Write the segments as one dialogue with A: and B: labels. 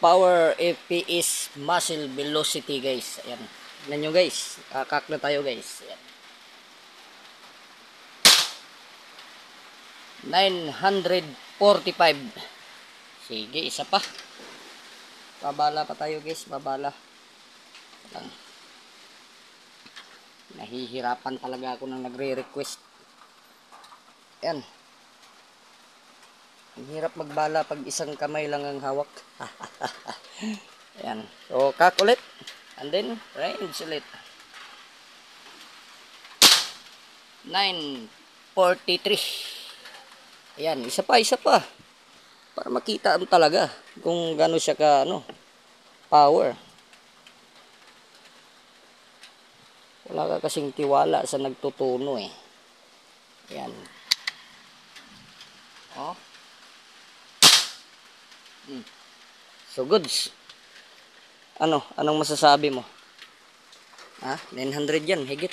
A: power FP is muzzle velocity guys ayan tignan nyo guys kakak na tayo guys ayan 945 sige isa pa babala pa tayo guys babala Lang. nahihirapan talaga ako nang nagre-request ayan Hirap magbala pag isang kamay lang ang hawak. Ayan. So, cock ulit. And then, range ulit. 9.43. Ayan, isa pa, isa pa. Para makita ang talaga kung gano'n siya ka, ano, power. Wala ka kasing tiwala sa nagtutuno eh. Ayan. Oh. Hmm. So goods. Ano? Anong masasabi mo? Ha? 900 yan, higit.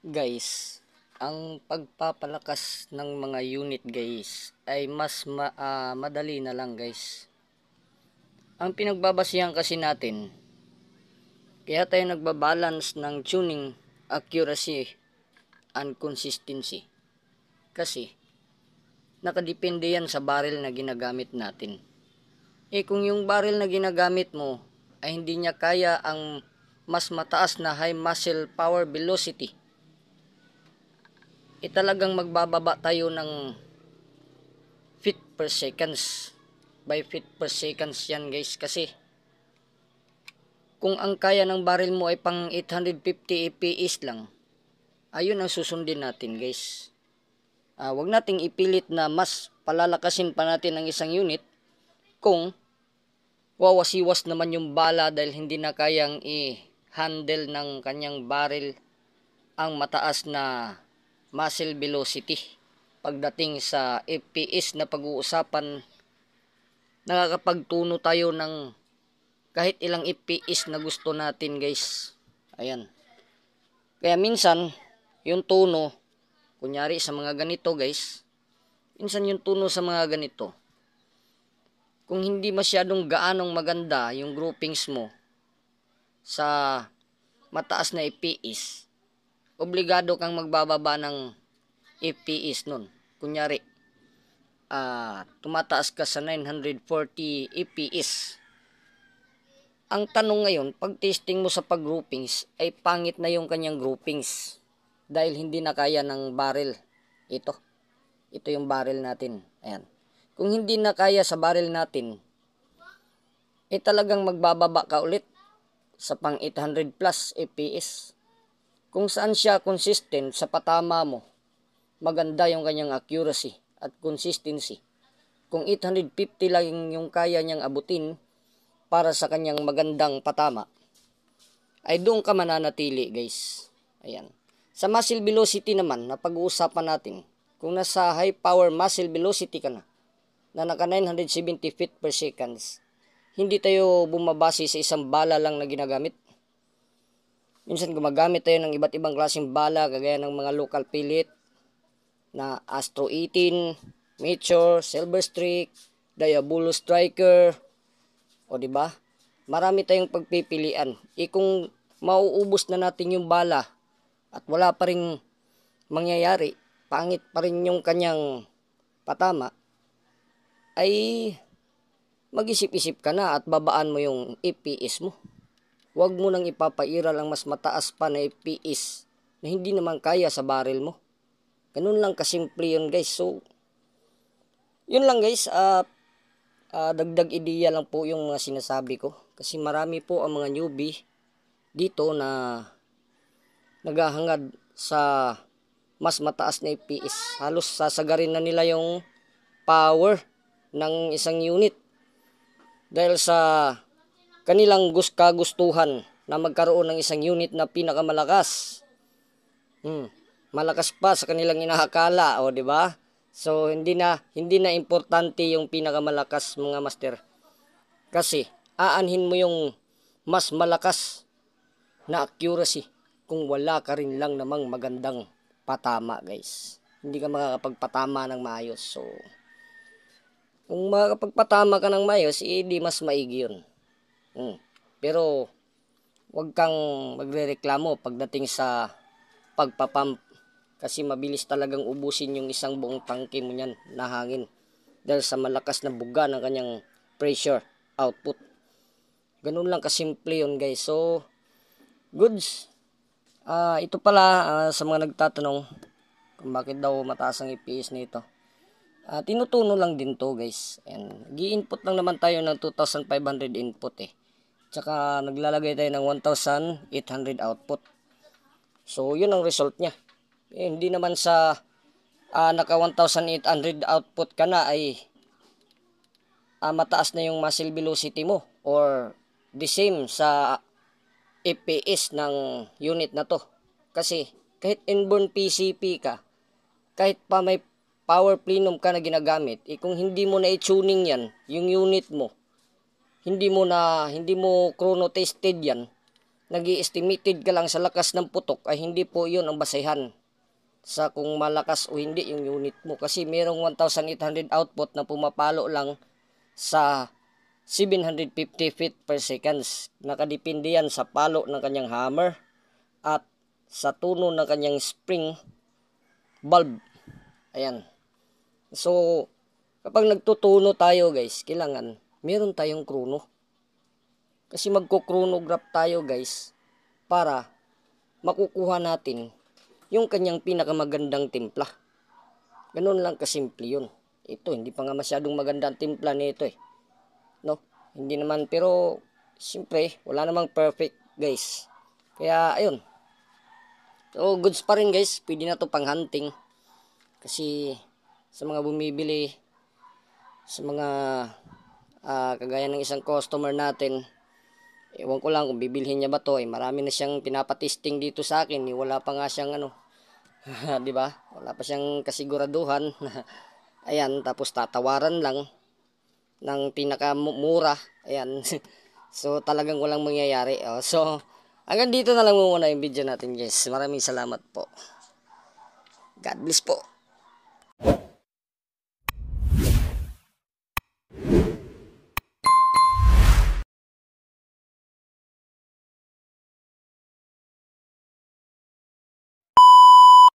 A: Guys, ang pagpapalakas ng mga unit guys ay mas ma uh, madali na lang guys. Ang pinagbabasihan kasi natin, kaya tayo nagbabalance ng tuning, accuracy, and consistency. Kasi, nakadepende yan sa barrel na ginagamit natin. Eh kung yung barrel na ginagamit mo ay hindi niya kaya ang mas mataas na high muscle power velocity, eh talagang magbababa tayo ng feet per seconds. By feet per seconds yan guys kasi kung ang kaya ng barrel mo ay pang 850 EPS lang, ayun ang susundin natin guys uh, wag nating ipilit na mas palalakasin pa natin ang isang unit kung wawasiwas naman yung bala dahil hindi na kayang i-handle ng kanyang barrel ang mataas na muzzle velocity pagdating sa FPS na pag-uusapan nakakapagtuno tayo ng kahit ilang FPS na gusto natin guys ayan kaya minsan yung tuno Kunyari sa mga ganito guys, insan yung tuno sa mga ganito. Kung hindi masyadong gaanong maganda yung groupings mo sa mataas na EPS, obligado kang magbababa ng EPS nun. Kunyari, uh, tumataas ka sa 940 EPS. Ang tanong ngayon, pag testing mo sa pag-groupings, ay pangit na yung kanyang groupings dahil hindi na kaya ng barrel. Ito. Ito yung barrel natin. Ayan. Kung hindi na kaya sa barrel natin, eh talagang magbababa ka ulit sa pang 800 plus FPS. Kung saan siya consistent sa patama mo, maganda yung kanyang accuracy at consistency. Kung 850 lang yung kaya niyang abutin para sa kanyang magandang patama, ay doon ka mananatili guys. Ayan. Sa muscle velocity naman na pag-uusapan natin, kung nasa high power muscle velocity ka na, na naka 970 feet per seconds, hindi tayo bumabase sa isang bala lang na ginagamit. Minsan gumagamit tayo ng iba't ibang klaseng bala kagaya ng mga local pilit, na Astro 18, Mature, Silver Streak, Diabolus Striker, o di ba? Marami tayong pagpipilian. E kung mauubos na natin yung bala at wala pa rin mangyayari, pangit pa rin yung kanyang patama, ay mag-isip-isip ka na at babaan mo yung EPS mo. Huwag mo nang ipapairal ang mas mataas pa na EPS na hindi naman kaya sa baril mo. Ganun lang kasimple yun guys. So, yun lang guys. Uh, uh, dagdag ideya lang po yung mga sinasabi ko. Kasi marami po ang mga newbie dito na naghahangad sa mas mataas na FPS. Halos sasagarin na nila yung power ng isang unit dahil sa kanilang gus kagustuhan na magkaroon ng isang unit na pinakamalakas. Hmm, malakas pa sa kanilang inaakala, o oh, di ba? So hindi na hindi na importante yung pinakamalakas mga master. Kasi aanhin mo yung mas malakas na accuracy kung wala ka rin lang namang magandang patama guys. Hindi ka makakapagpatama ng maayos. So, kung makakapagpatama ka ng maayos, eh, mas maigi yun. Hmm. Pero, huwag kang magrereklamo pagdating sa pagpapump kasi mabilis talagang ubusin yung isang buong tangke mo niyan na hangin dahil sa malakas na buga ng kanyang pressure output. Ganun lang kasimple yun guys. So, goods. Uh, ito pala uh, sa mga nagtatanong kung bakit daw mataas ang EPS nito. Uh, tinutuno lang din to guys. And gi-input lang naman tayo ng 2,500 input eh. Tsaka naglalagay tayo ng 1,800 output. So yun ang result niya. Eh, hindi naman sa uh, naka 1,800 output ka na ay uh, mataas na yung muscle velocity mo or the same sa EPS ng unit na to. Kasi kahit inborn PCP ka, kahit pa may power plenum ka na ginagamit, eh kung hindi mo na i-tuning yan, yung unit mo, hindi mo na, hindi mo chrono tested yan, nag estimated ka lang sa lakas ng putok, ay hindi po yun ang basehan sa kung malakas o hindi yung unit mo. Kasi merong 1,800 output na pumapalo lang sa 750 feet per seconds. Nakadepende yan sa palo ng kanyang hammer at sa tuno ng kanyang spring bulb. Ayan. So, kapag nagtutuno tayo guys, kailangan meron tayong chrono. Kasi magko tayo guys para makukuha natin yung kanyang pinakamagandang timpla. Ganun lang kasimple yun. Ito, hindi pa nga masyadong magandang ang timpla nito eh no? Hindi naman pero siyempre wala namang perfect guys. Kaya ayun. So goods pa rin guys, pwede na 'to pang hunting. Kasi sa mga bumibili sa mga uh, kagaya ng isang customer natin, ewan ko lang kung bibilhin niya ba 'to, eh, marami na siyang pinapatesting dito sa akin, eh, wala pa nga siyang ano, 'di ba? Wala pa siyang kasiguraduhan. Ayan, tapos tatawaran lang ng pinakamura. Ayan. so, talagang walang mangyayari. Oh. So, hanggang dito na lang muna yung video natin guys. Maraming salamat po. God bless po.